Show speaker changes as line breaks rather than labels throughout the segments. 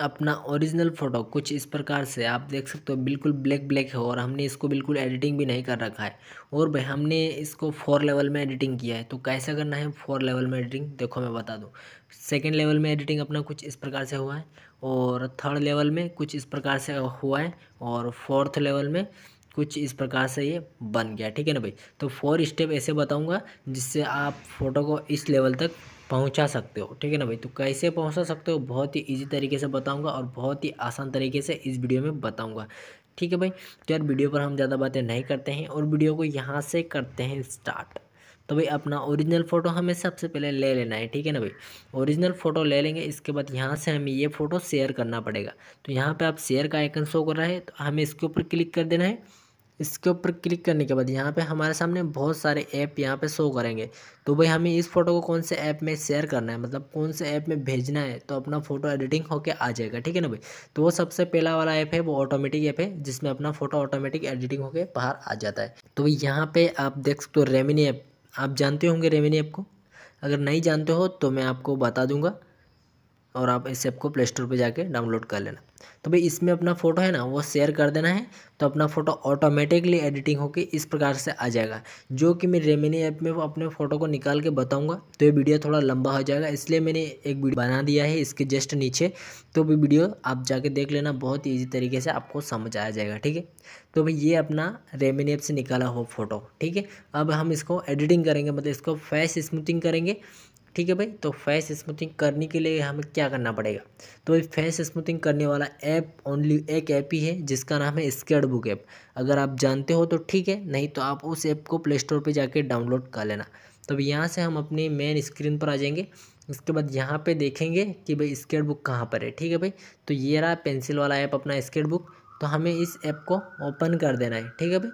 अपना original photo कुछ इस प्रकार से आप देख सकते हो बिल्कुल ब्लैक ब्लैक है और हमने इसको बिल्कुल एडिटिंग भी नहीं कर रखा है और भाई हमने इसको फोर लेवल में एडिटिंग किया है तो कैसे करना है फोर लेवल में एडिटिंग देखो मैं बता दूँ सेकेंड लेवल में एडिटिंग अपना कुछ इस प्रकार से हुआ है और थर्ड लेवल में कुछ इस प्रकार से हुआ है और फोर्थ लेवल में कुछ इस प्रकार से ये बन गया ठीक है ना भाई तो फोर स्टेप ऐसे बताऊंगा जिससे आप फोटो को इस लेवल तक पहुंचा सकते हो ठीक है ना भाई तो कैसे पहुंचा सकते हो बहुत ही इजी तरीके से बताऊंगा और बहुत ही आसान तरीके से इस वीडियो में बताऊंगा ठीक है भाई तो यार वीडियो पर हम ज़्यादा बातें नहीं करते हैं और वीडियो को यहाँ से करते हैं स्टार्ट तो भाई अपना ओरिजिनल फ़ोटो हमें सबसे पहले ले लेना है ठीक है ना भाई ओरिजिनल फ़ोटो ले लेंगे इसके बाद यहाँ से हमें ये फ़ोटो शेयर करना पड़ेगा तो यहाँ पर आप शेयर का आइकन शो कर रहे हैं तो हमें इसके ऊपर क्लिक कर देना है इसके ऊपर क्लिक करने के बाद यहाँ पे हमारे सामने बहुत सारे ऐप यहाँ पे शो करेंगे तो भाई हमें इस फोटो को कौन से ऐप में शेयर करना है मतलब कौन से ऐप में भेजना है तो अपना फोटो एडिटिंग होके आ जाएगा ठीक है ना भाई तो वो सबसे पहला वाला ऐप है वो ऑटोमेटिक ऐप है जिसमें अपना फोटो ऑटोमेटिक एडिटिंग होकर बाहर आ जाता है तो भाई यहाँ पे आप देख सकते हो रेमिनी ऐप आप जानते होंगे रेमिनी ऐप को अगर नहीं जानते हो तो मैं आपको बता दूंगा और आप इस ऐप को प्ले स्टोर पर जाके डाउनलोड कर लेना तो भाई इसमें अपना फ़ोटो है ना वो शेयर कर देना है तो अपना फ़ोटो ऑटोमेटिकली एडिटिंग होकर इस प्रकार से आ जाएगा जो कि मैं रेमिनी ऐप में अपने फ़ोटो को निकाल के बताऊंगा तो ये वीडियो थोड़ा लंबा हो जाएगा इसलिए मैंने एक वीडियो बना दिया है इसके जस्ट नीचे तो भी वीडियो आप जाके देख लेना बहुत ईजी तरीके से आपको समझ आ जाएगा ठीक है तो भाई ये अपना रेमिनी ऐप से निकाला हो फ़ोटो ठीक है अब हम इसको एडिटिंग करेंगे मतलब इसको फेस स्मूथिंग करेंगे ठीक है भाई तो फेस स्मूथिंग करने के लिए हमें क्या करना पड़ेगा तो भाई फेस स्मूथिंग करने वाला ऐप ओनली एक ऐप ही है जिसका नाम है स्केड बुक ऐप अगर आप जानते हो तो ठीक है नहीं तो आप उस ऐप को प्ले स्टोर पर जाके डाउनलोड कर लेना तब तो यहाँ से हम अपनी मेन स्क्रीन पर आ जाएंगे उसके बाद यहाँ पे देखेंगे कि भाई स्केट बुक कहाँ पर है ठीक है भाई तो ये रहा पेंसिल वाला ऐप अपना स्केट बुक तो हमें इस ऐप को ओपन कर देना है ठीक है भाई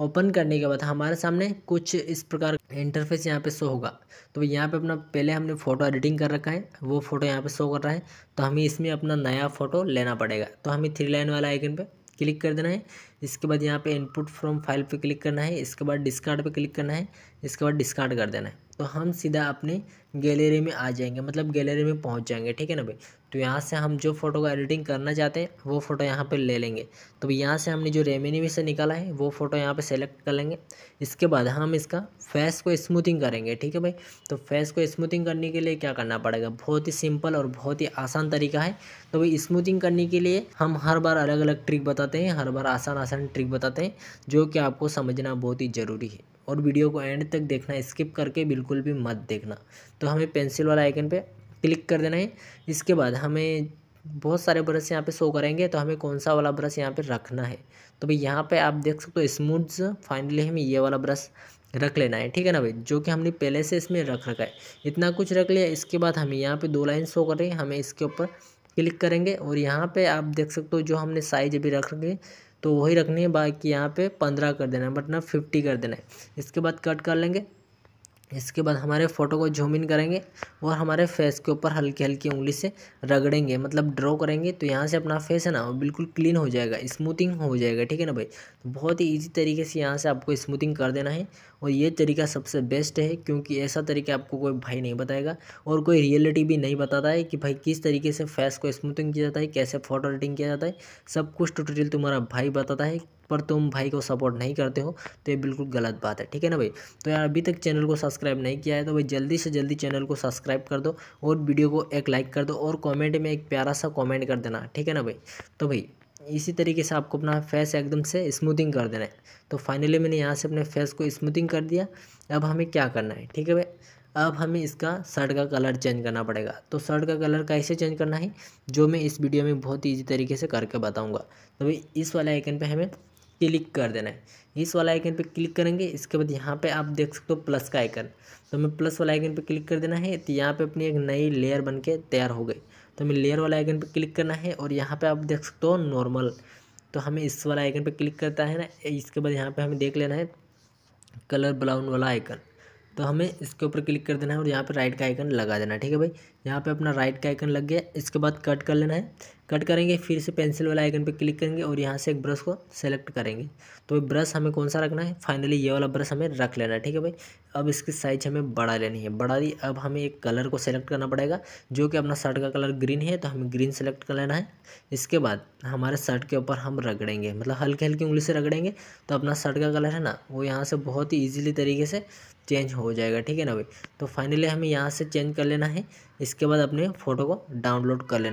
ओपन करने के बाद हमारे सामने कुछ इस प्रकार इंटरफेस यहाँ पे शो होगा तो यहाँ पे अपना पहले हमने फ़ोटो एडिटिंग कर रखा है वो फ़ोटो यहाँ पे शो कर रहा है तो हमें इसमें अपना नया फ़ोटो लेना पड़ेगा तो हमें थ्री लाइन वाला आइकन पे क्लिक कर देना है इसके बाद यहाँ पे इनपुट फ्रॉम फाइल पे क्लिक करना है इसके बाद डिस्कार्ड पे क्लिक करना है इसके बाद डिस्कार्ड कर देना है तो हम सीधा अपने गैलरी में आ जाएंगे मतलब गैलरी में पहुँच जाएंगे ठीक है ना भाई तो यहाँ से हम जो फ़ोटो का एडिटिंग करना चाहते हैं वो फ़ोटो यहाँ पर ले लेंगे तो यहाँ से हमने जो रेमिनी में से निकाला है वो फ़ोटो यहाँ पर सेलेक्ट कर लेंगे इसके बाद हम इसका फेस को स्मूथिंग करेंगे ठीक है भाई तो फेस को स्मूथिंग करने के लिए क्या करना पड़ेगा बहुत ही सिंपल और बहुत ही आसान तरीका है तो भाई स्मूथिंग करने के लिए हम हर बार अलग अलग ट्रिक बताते हैं हर बार आसान आसान आसान ट्रिक बताते हैं जो कि आपको समझना बहुत ही ज़रूरी है और वीडियो को एंड तक देखना स्किप करके बिल्कुल भी मत देखना तो हमें पेंसिल वाला आइकन पे क्लिक कर देना है इसके बाद हमें बहुत सारे ब्रश यहाँ पे शो करेंगे तो हमें कौन सा वाला ब्रश यहाँ पे रखना है तो भाई यहाँ पे आप देख सकते हो स्मूथ फाइनली हमें ये वाला ब्रश रख लेना है ठीक है ना भाई जो कि हमने पहले से इसमें रख रखा है इतना कुछ रख लिया इसके बाद हमें यहाँ पे दो लाइन शो करें हमें इसके ऊपर क्लिक करेंगे और यहाँ पे आप देख सकते हो जो हमने साइज अभी रख रखे तो वही रखनी है बाकी यहाँ पे पंद्रह कर देना है बट ना फिफ्टी कर देना है इसके बाद कट कर लेंगे इसके बाद हमारे फ़ोटो को जूम इन करेंगे और हमारे फेस के ऊपर हल्के हल्की उंगली से रगड़ेंगे मतलब ड्रॉ करेंगे तो यहाँ से अपना फेस है ना बिल्कुल क्लीन हो जाएगा स्मूथिंग हो जाएगा ठीक है ना भाई तो बहुत ही ईजी तरीके से यहाँ से आपको स्मूथिंग कर देना है और ये तरीका सबसे बेस्ट है क्योंकि ऐसा तरीका आपको कोई भाई नहीं बताएगा और कोई रियलिटी भी नहीं बताता है कि भाई किस तरीके से फेस को स्मूथिंग किया जाता है कैसे फ़ोटो एडिटिंग किया जाता है सब कुछ ट्यूटोरियल तुम्हारा भाई बताता है पर तुम भाई को सपोर्ट नहीं करते हो तो ये बिल्कुल गलत बात है ठीक है ना भाई तो यार अभी तक चैनल को सब्सक्राइब नहीं किया है तो भाई जल्दी से जल्दी चैनल को सब्सक्राइब कर दो और वीडियो को एक लाइक कर दो और कॉमेंट में एक प्यारा सा कॉमेंट कर देना ठीक है ना भाई तो भाई इसी तरीके से आपको अपना फेस एकदम से स्मूथिंग कर देना है तो फाइनली मैंने यहाँ से अपने फेस को स्मूथिंग कर दिया अब हमें क्या करना है ठीक है भाई अब हमें इसका शर्ट का कलर चेंज करना पड़ेगा तो शर्ट का कलर कैसे चेंज करना है जो मैं इस वीडियो में बहुत ईजी तरीके से करके बताऊँगा तो भाई इस वाले आइकन पर हमें क्लिक कर देना है इस वाला आइकन पे क्लिक करेंगे इसके बाद यहाँ पे आप देख सकते हो प्लस का आइकन तो हमें प्लस वाला आइकन पे क्लिक कर देना है तो यहाँ पे अपनी एक नई लेयर बन के तैयार हो गई तो हमें लेयर वाला आइकन पे क्लिक करना है और यहाँ पे आप देख सकते हो नॉर्मल तो हमें इस वाला आइकन पर क्लिक करता है ना इसके बाद यहाँ पर हमें देख लेना है कलर ब्राउन वाला आइकन तो हमें इसके ऊपर क्लिक कर देना है और यहाँ पे राइट का आइकन लगा देना है ठीक है भाई यहाँ पे अपना राइट का आइकन लग गया इसके बाद कट कर लेना है कट करेंगे फिर से पेंसिल वाला आइकन पे क्लिक करेंगे और यहाँ से एक ब्रश को सेलेक्ट करेंगे तो ब्रश हमें कौन सा रखना है फाइनली ये वाला ब्रश हमें रख लेना है ठीक है भाई अब इसकी साइज हमें बढ़ा लेनी है बढ़ा दी अब हमें एक कलर को सेलेक्ट करना पड़ेगा जो कि अपना शर्ट का कलर ग्रीन है तो हमें ग्रीन सेलेक्ट कर लेना है इसके बाद हमारे शर्ट के ऊपर हम रगड़ेंगे मतलब हल्के हल्की उंगली से रगड़ेंगे तो अपना शर्ट का कलर है ना वो यहाँ से बहुत ही ईजिली तरीके से चेंज हो जाएगा ठीक है ना भाई तो फाइनली हमें यहाँ से चेंज कर लेना है इसके बाद अपने फ़ोटो को डाउनलोड कर लेना